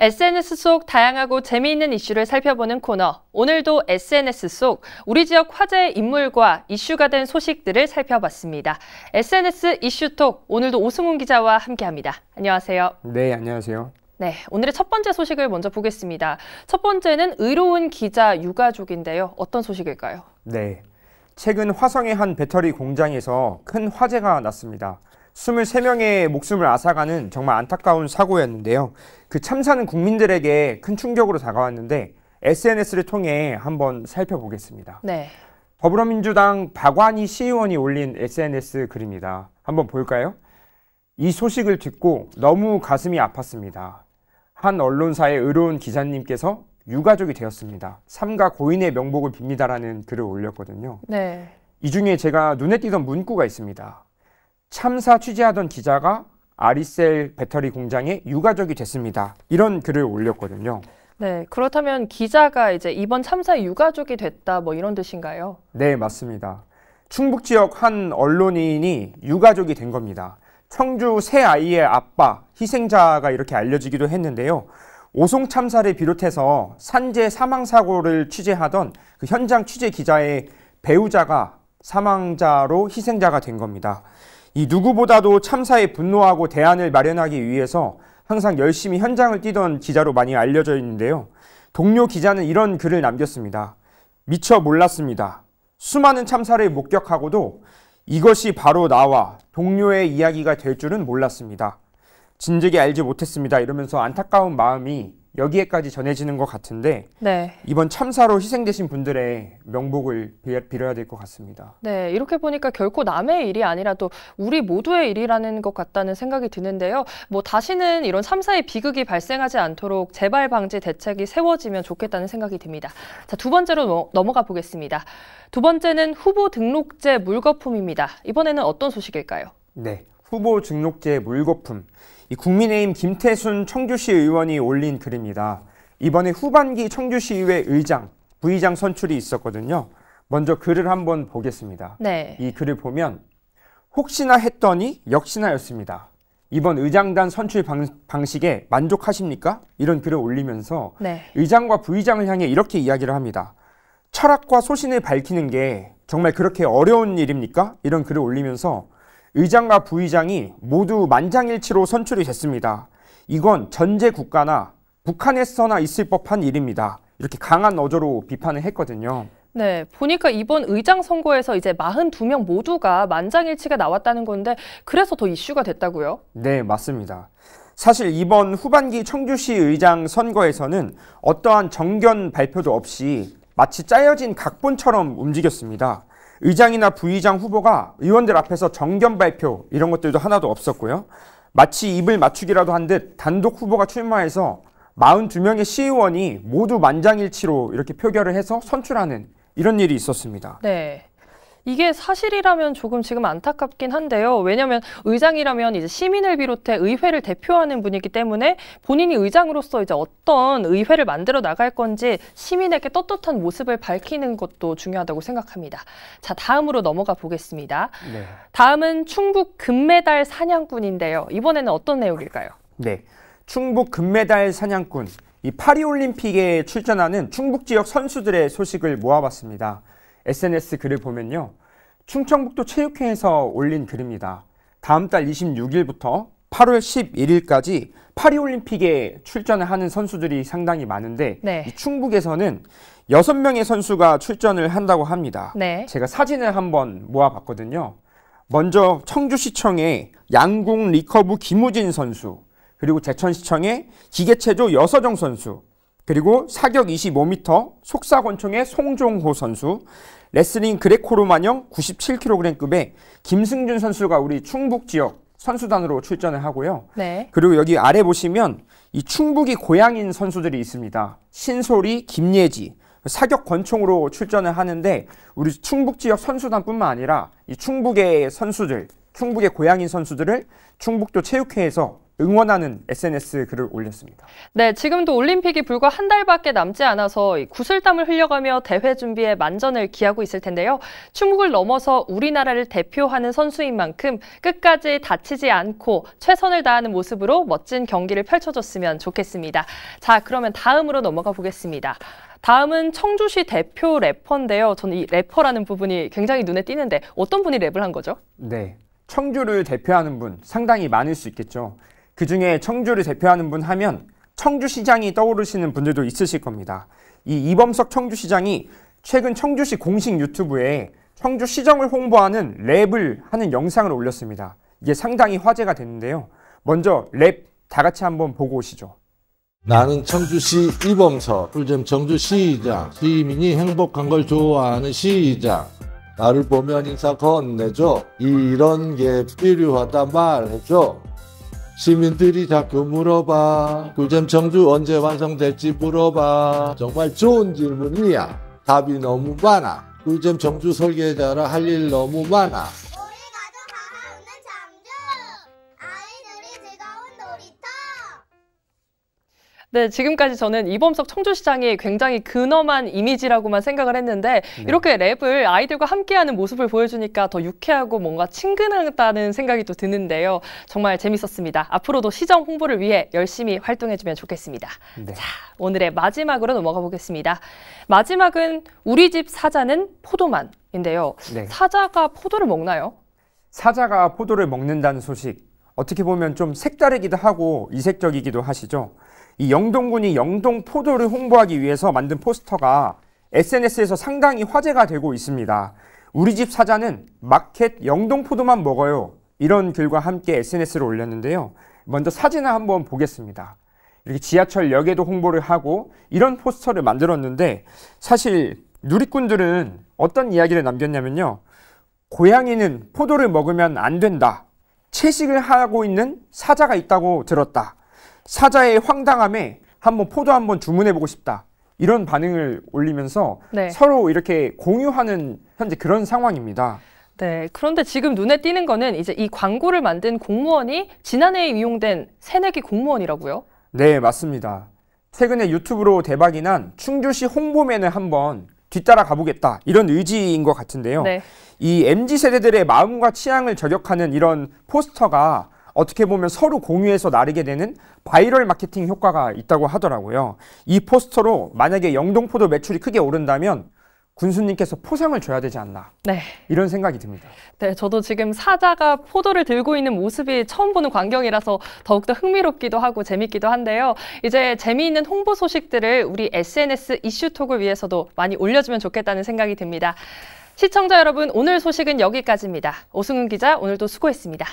SNS 속 다양하고 재미있는 이슈를 살펴보는 코너. 오늘도 SNS 속 우리 지역 화제의 인물과 이슈가 된 소식들을 살펴봤습니다. SNS 이슈톡 오늘도 오승훈 기자와 함께합니다. 안녕하세요. 네, 안녕하세요. 네, 오늘의 첫 번째 소식을 먼저 보겠습니다. 첫 번째는 의로운 기자 유가족인데요. 어떤 소식일까요? 네, 최근 화성의 한 배터리 공장에서 큰 화재가 났습니다. 23명의 목숨을 앗아가는 정말 안타까운 사고였는데요. 그 참사는 국민들에게 큰 충격으로 다가왔는데 SNS를 통해 한번 살펴보겠습니다. 네. 더불어민주당 박완희 시의원이 올린 SNS 글입니다. 한번 볼까요? 이 소식을 듣고 너무 가슴이 아팠습니다. 한 언론사의 의로운 기자님께서 유가족이 되었습니다. 삼가 고인의 명복을 빕니다라는 글을 올렸거든요. 네. 이 중에 제가 눈에 띄던 문구가 있습니다. 참사 취재하던 기자가 아리셀 배터리 공장에 유가족이 됐습니다. 이런 글을 올렸거든요. 네, 그렇다면 기자가 이제 이번 참사 유가족이 됐다 뭐 이런 뜻인가요? 네, 맞습니다. 충북 지역 한 언론인이 유가족이 된 겁니다. 청주 세 아이의 아빠 희생자가 이렇게 알려지기도 했는데요. 오송 참사를 비롯해서 산재 사망 사고를 취재하던 그 현장 취재 기자의 배우자가 사망자로 희생자가 된 겁니다. 이 누구보다도 참사에 분노하고 대안을 마련하기 위해서 항상 열심히 현장을 뛰던 기자로 많이 알려져 있는데요. 동료 기자는 이런 글을 남겼습니다. 미처 몰랐습니다. 수많은 참사를 목격하고도 이것이 바로 나와 동료의 이야기가 될 줄은 몰랐습니다. 진즉에 알지 못했습니다. 이러면서 안타까운 마음이 여기에까지 전해지는 것 같은데 네. 이번 참사로 희생되신 분들의 명복을 빌어야 될 것 같습니다. 네, 이렇게 보니까 결코 남의 일이 아니라 또 우리 모두의 일이라는 것 같다는 생각이 드는데요. 뭐 다시는 이런 참사의 비극이 발생하지 않도록 재발 방지 대책이 세워지면 좋겠다는 생각이 듭니다. 자, 두 번째로 넘어가 보겠습니다. 두 번째는 후보 등록제 물거품입니다. 이번에는 어떤 소식일까요? 네. 후보 등록제 물거품. 이 국민의힘 김태순 청주시 의원이 올린 글입니다. 이번에 후반기 청주시의회 의장, 부의장 선출이 있었거든요. 먼저 글을 한번 보겠습니다. 네. 이 글을 보면 혹시나 했더니 역시나였습니다. 이번 의장단 선출 방, 식에 만족하십니까? 이런 글을 올리면서 네. 의장과 부의장을 향해 이렇게 이야기를 합니다. 철학과 소신을 밝히는 게 정말 그렇게 어려운 일입니까? 이런 글을 올리면서 의장과 부의장이 모두 만장일치로 선출이 됐습니다. 이건 전제 국가나 북한에서나 있을 법한 일입니다. 이렇게 강한 어조로 비판을 했거든요. 네, 보니까 이번 의장 선거에서 이제 42명 모두가 만장일치가 나왔다는 건데 그래서 더 이슈가 됐다고요? 네, 맞습니다. 사실 이번 후반기 청주시 의장 선거에서는 어떠한 정견 발표도 없이 마치 짜여진 각본처럼 움직였습니다. 의장이나 부의장 후보가 의원들 앞에서 정견 발표 이런 것들도 하나도 없었고요. 마치 입을 맞추기라도 한 듯 단독 후보가 출마해서 42명의 시의원이 모두 만장일치로 이렇게 표결을 해서 선출하는 이런 일이 있었습니다. 네. 이게 사실이라면 조금 지금 안타깝긴 한데요. 왜냐하면 의장이라면 이제 시민을 비롯해 의회를 대표하는 분이기 때문에 본인이 의장으로서 이제 어떤 의회를 만들어 나갈 건지 시민에게 떳떳한 모습을 밝히는 것도 중요하다고 생각합니다. 자, 다음으로 넘어가 보겠습니다. 네. 다음은 충북 금메달 사냥꾼인데요. 이번에는 어떤 내용일까요? 네. 충북 금메달 사냥꾼. 이 파리올림픽에 출전하는 충북 지역 선수들의 소식을 모아봤습니다. SNS 글을 보면요. 충청북도 체육회에서 올린 글입니다. 다음 달 26일부터 8월 11일까지 파리올림픽에 출전을 하는 선수들이 상당히 많은데 네. 충북에서는 6명의 선수가 출전을 한다고 합니다. 네. 제가 사진을 한번 모아봤거든요. 먼저 청주시청의 양궁 리커브 김우진 선수 그리고 제천시청의 기계체조 여서정 선수 그리고 사격 25m 속사권총의 송종호 선수, 레슬링 그레코르마뇽 97kg급의 김승준 선수가 우리 충북 지역 선수단으로 출전을 하고요. 네. 그리고 여기 아래 보시면 이 충북이 고향인 선수들이 있습니다. 신소리, 김예지, 사격 권총으로 출전을 하는데 우리 충북 지역 선수단뿐만 아니라 이 충북의 선수들, 충북의 고향인 선수들을 충북도 체육회에서 응원하는 SNS 글을 올렸습니다. 네, 지금도 올림픽이 불과 한 달밖에 남지 않아서 구슬땀을 흘려가며 대회 준비에 만전을 기하고 있을 텐데요. 충북을 넘어서 우리나라를 대표하는 선수인 만큼 끝까지 다치지 않고 최선을 다하는 모습으로 멋진 경기를 펼쳐줬으면 좋겠습니다. 자, 그러면 다음으로 넘어가 보겠습니다. 다음은 청주시 대표 래퍼인데요. 저는 이 래퍼라는 부분이 굉장히 눈에 띄는데 어떤 분이 랩을 한 거죠? 네, 청주를 대표하는 분 상당히 많을 수 있겠죠. 그 중에 청주를 대표하는 분 하면 청주시장이 떠오르시는 분들도 있으실 겁니다. 이 이범석 청주시장이 최근 청주시 공식 유튜브에 청주시정을 홍보하는 랩을 하는 영상을 올렸습니다. 이게 상당히 화제가 됐는데요. 먼저 랩 다 같이 한번 보고 오시죠. 나는 청주시 이범석, 풀잼 청주시장, 시민이 행복한 걸 좋아하는 시장. 나를 보면 인사 건네줘. 이런 게 필요하다 말해줘. 시민들이 자꾸 물어봐 꿀점 청주 언제 완성될지 물어봐 정말 좋은 질문이야 답이 너무 많아 꿀점 청주 설계자라 할 일 너무 많아 우리 가족 가하 웃는 주 아이들이 즐거운 놀이터 네, 지금까지 저는 이범석 청주시장이 굉장히 근엄한 이미지라고만 생각을 했는데 네. 이렇게 랩을 아이들과 함께하는 모습을 보여주니까 더 유쾌하고 뭔가 친근하다는 생각이 또 드는데요. 정말 재밌었습니다. 앞으로도 시정 홍보를 위해 열심히 활동해주면 좋겠습니다. 네. 자, 오늘의 마지막으로 넘어가 보겠습니다. 마지막은 우리 집 사자는 포도만인데요. 네. 사자가 포도를 먹나요? 사자가 포도를 먹는다는 소식 어떻게 보면 좀 색다르기도 하고 이색적이기도 하시죠. 이 영동군이 영동 포도를 홍보하기 위해서 만든 포스터가 SNS에서 상당히 화제가 되고 있습니다. 우리 집 사자는 마켓 영동 포도만 먹어요. 이런 글과 함께 SNS를 올렸는데요. 먼저 사진을 한번 보겠습니다. 이렇게 지하철역에도 홍보를 하고 이런 포스터를 만들었는데 사실 누리꾼들은 어떤 이야기를 남겼냐면요. 고양이는 포도를 먹으면 안 된다. 채식을 하고 있는 사자가 있다고 들었다. 사자의 황당함에 한번 포도 한번 주문해보고 싶다. 이런 반응을 올리면서 네. 서로 이렇게 공유하는 현재 그런 상황입니다. 네. 그런데 지금 눈에 띄는 거는 이제 이 광고를 만든 공무원이 지난해에 이용된 새내기 공무원이라고요? 네, 맞습니다. 최근에 유튜브로 대박이 난 충주시 홍보맨을 한번 뒤따라 가보겠다 이런 의지인 것 같은데요. 네. 이 MZ 세대들의 마음과 취향을 저격하는 이런 포스터가 어떻게 보면 서로 공유해서 나르게 되는 바이럴 마케팅 효과가 있다고 하더라고요. 이 포스터로 만약에 영동포도 매출이 크게 오른다면 군수님께서 포상을 줘야 되지 않나 네. 이런 생각이 듭니다. 네, 저도 지금 사자가 포도를 들고 있는 모습이 처음 보는 광경이라서 더욱더 흥미롭기도 하고 재밌기도 한데요. 이제 재미있는 홍보 소식들을 우리 SNS 이슈톡을 위해서도 많이 올려주면 좋겠다는 생각이 듭니다. 시청자 여러분, 오늘 소식은 여기까지입니다. 오승훈 기자, 오늘도 수고했습니다.